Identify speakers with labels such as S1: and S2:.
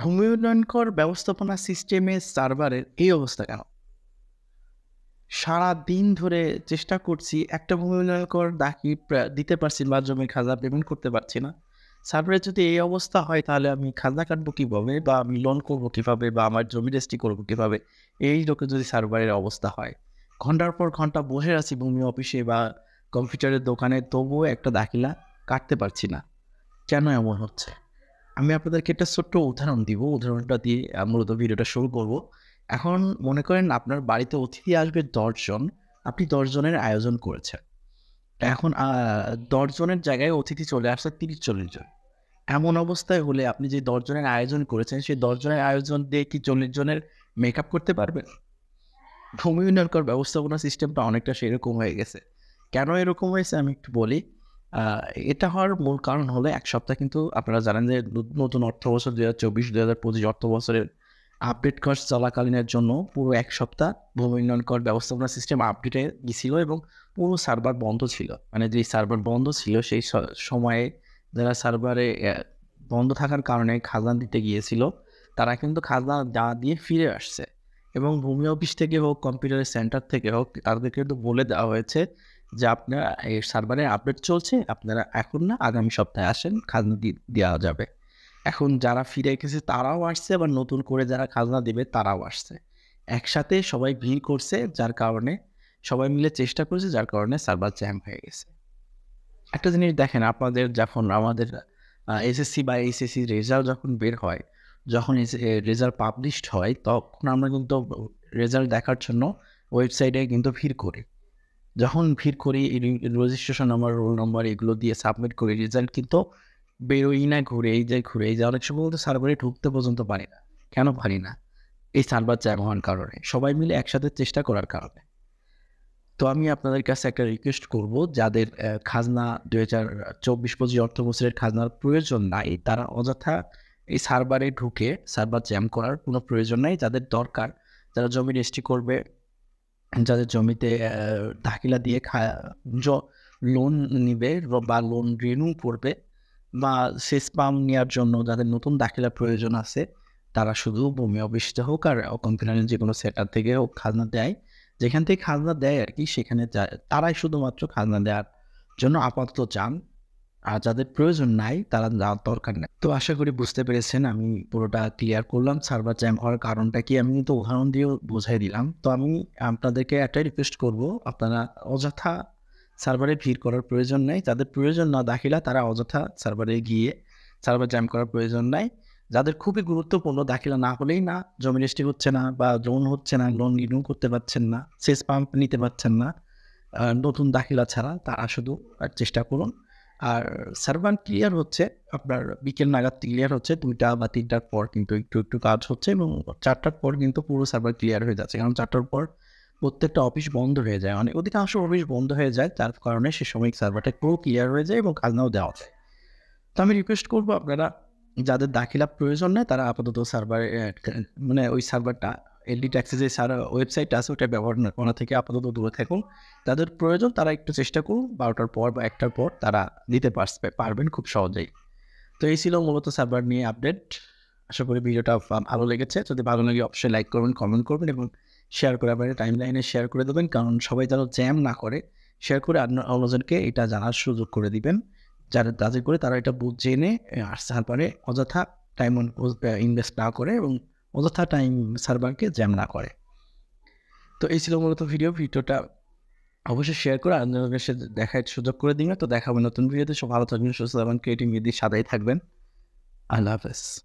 S1: ভূমি উন্নয়ন কর ব্যবস্থাপনা সিস্টেমে সার্ভারের এই অবস্থা কেন সারা দিন ধরে চেষ্টা করছি একটা ভূমি উন্নয়ন কর দাকি দিতে পারছি বা জমির খাজা পেমেন্ট করতে পারছি না সার্ভারের যদি এই অবস্থা হয় তাহলে আমি খাজা কাটবো কীভাবে বা আমি লোন করবো কীভাবে বা আমার জমি রেজিস্ট্রি করবো কীভাবে এই লোকে যদি সার্ভারের অবস্থা হয় ঘন্টার পর ঘন্টা বসে আছি ভূমি অফিসে বা কম্পিউটারের দোকানে তবুও একটা দাখিলা কাটতে পারছি না কেন এমন হচ্ছে আমি আপনাদেরকে একটা ছোট্ট উদাহরণ দিব উদাহরণটা দিয়ে মূলত ভিডিওটা শুরু করব এখন মনে করেন আপনার বাড়িতে অতিথি আসবে দশজন আপনি দশজনের আয়োজন করেছেন এখন দশজনের জায়গায় অতিথি চলে আসছে তিরিশ চল্লিশ জন এমন অবস্থায় হলে আপনি যে দশজনের আয়োজন করেছেন সেই দশজনের আয়োজন দিয়ে কি চল্লিশ জনের মেকআপ করতে পারবেন ভূমি উন্নয়নকর ব্যবস্থাপনা সিস্টেমটা অনেকটা সেরকম হয়ে গেছে কেন এরকম হয়েছে আমি একটু বলি এটা হওয়ার মূল কারণ হলো এক সপ্তাহ কিন্তু আপনারা জানেন যে নতুন অর্থ বছর দু হাজার চব্বিশ দু হাজার পঁচিশ অর্থ বছরের আপডেট কর চলাকালীনের জন্য পুরো এক সপ্তাহ ভূমি উন্নয়ন কর ব্যবস্থাপনা সিস্টেম আপডেটে গিয়েছিল এবং পুরো সার্ভার বন্ধ ছিল মানে যে সার্ভার বন্ধ ছিল সেই সময়ে যারা সার্ভারে বন্ধ থাকার কারণে খাজনা দিতে গিয়েছিল তারা কিন্তু খাজনা দা দিয়ে ফিরে আসছে এবং ভূমি অফিস থেকে হোক কম্পিউটার সেন্টার থেকে হোক তাদেরকে কিন্তু বলে দেওয়া হয়েছে যে আপনার এই সার্ভারে আপডেট চলছে আপনারা এখন না আগামী সপ্তাহে আসেন খাজনা দেওয়া যাবে এখন যারা ফিরে গেছে তারাও আসছে আবার নতুন করে যারা খাজনা দেবে তারাও আসছে একসাথে সবাই ভিড় করছে যার কারণে সবাই মিলে চেষ্টা করছে যার কারণে সার্ভার জ্যাম হয়ে গেছে একটা জিনিস দেখেন আপনাদের যখন আমাদের এসএসসি বা এইচএসসি রেজাল্ট যখন বের হয় যখন রেজাল্ট পাবলিশড হয় তখন আমরা কিন্তু রেজাল্ট দেখার জন্য ওয়েবসাইটে কিন্তু ভিড় করি যখন ভিড় করি রেজিস্ট্রেশন নাম্বার রোল নাম্বার এগুলো দিয়ে সাবমিট করি রেজাল্ট কিন্তু বেরোই না ঘুরে এই যায় ঘুরে এই যায় অনেক সময় বলতে সার্ভারে ঢুকতে পর্যন্ত পারি না কেন পারি না এই সার্ভার চ্যাম হওয়ার কারণে সবাই মিলে একসাথে চেষ্টা করার কারণে তো আমি আপনাদের কাছে একটা রিকোয়েস্ট করব যাদের খাজনা দু হাজার চব্বিশ পঁচিশ অর্থ বছরের খাজনার প্রয়োজন নাই তারা অযথা এই সার্ভারে ঢুকে সার্ভার জ্যাম করার কোনো প্রয়োজন নাই যাদের দরকার যারা জমি রেজিস্ট্রি করবে যাদের জমিতে দাখিলা দিয়ে খা লোন নিবে বা লোন রিনিউ করবে বা সেচ পাম নেওয়ার জন্য যাদের নতুন দাখিলা প্রয়োজন আছে তারা শুধু ভূমি অবিষ্ট হোক আর কম্পিউটার যে কোনো সেটার থেকে হোক খাজনা দেয় যেখান থেকে খাজনা দেয় আর কি সেখানে তারাই শুধুমাত্র খাজনা দেওয়ার জন্য আপাতত চান আর যাদের প্রয়োজন নাই তারা যাওয়ার দরকার নেই তো আশা করি বুঝতে পেরেছেন আমি পুরোটা ক্লিয়ার করলাম সার্ভার জ্যাম হওয়ার কারণটা কি আমি কিন্তু উদাহরণ দিয়েও বোঝাই দিলাম তো আমি আপনাদেরকে একটাই রিকোয়েস্ট করব আপনারা অযথা সার্ভারে ভিড় করার প্রয়োজন নেই যাদের প্রয়োজন না দাখিলা তারা অযথা সার্ভারে গিয়ে সার্ভার জ্যাম করার প্রয়োজন নাই যাদের খুবই গুরুত্বপূর্ণ দাখিলা না হলেই না জমি রেজিস্ট্রি হচ্ছে না বা লোন হচ্ছে না লোন রিনিউ করতে পারছেন না সেচ পাম্প নিতে পারছেন না নতুন দাখিলা ছাড়া তারা শুধু চেষ্টা করুন আর সার্ভান ক্লিয়ার হচ্ছে আপনার বিকেল নাগাদ ক্লিয়ার হচ্ছে দুইটা বা তিনটার পর কিন্তু একটু একটু কাজ হচ্ছে এবং চারটার পর কিন্তু পুরো সার্ভার ক্লিয়ার হয়ে যাচ্ছে কারণ চারটার পর প্রত্যেকটা অফিস বন্ধ হয়ে যায় অনেক মানে অধিকাংশ অফিস বন্ধ হয়ে যায় তার কারণে সে সময় সার্ভারটা পুরো ক্লিয়ার হয়ে যায় এবং খাজনাও দেওয়া যায় তো আমি রিকোয়েস্ট করবো আপনারা যাদের দাখিলা প্রয়োজন নেই তারা আপাতত সার্ভারে মানে ওই সার্ভারটা এলডি ট্যাক্সের যে সারা ওয়েবসাইট আছে ওটা ব্যবহার না করা থেকে আপাতত দূরে থাকুন তাদের প্রয়োজন তারা একটু চেষ্টা করুন বারোটার পর বা একটার পর তারা দিতে পারবে পারবেন খুব সহজেই তো এই ছিল মূলত সার্ভার নিয়ে আপডেট আশা করি ভিডিওটা ভালো লেগেছে যদি ভালো লাগে অবশ্যই লাইক করবেন কমেন্ট করবেন এবং শেয়ার করে আপনার টাইম লাইনে শেয়ার করে দেবেন কারণ সবাই যেন জ্যাম না করে শেয়ার করে অন্যজনকে এটা জানার সুযোগ করে দিবেন যারা তাদের করে তারা এটা জেনে আর সার্ভারে অযথা টাইম ইনভেস্ট না করে এবং অযথা টাইম সার্ভারকে জ্যাম না করে তো এই ছিল মূলত ভিডিও ভিডিওটা অবশ্যই শেয়ার করে আর সে দেখার সুযোগ করে দিন তো দেখাবো নতুন ভিডিওতে সব ভালো থাকবেন সুস্থ এবং ক্রিয়েটিভ মিডিয়ার সাদাই থাকবেন আল্লাহ হাফেজ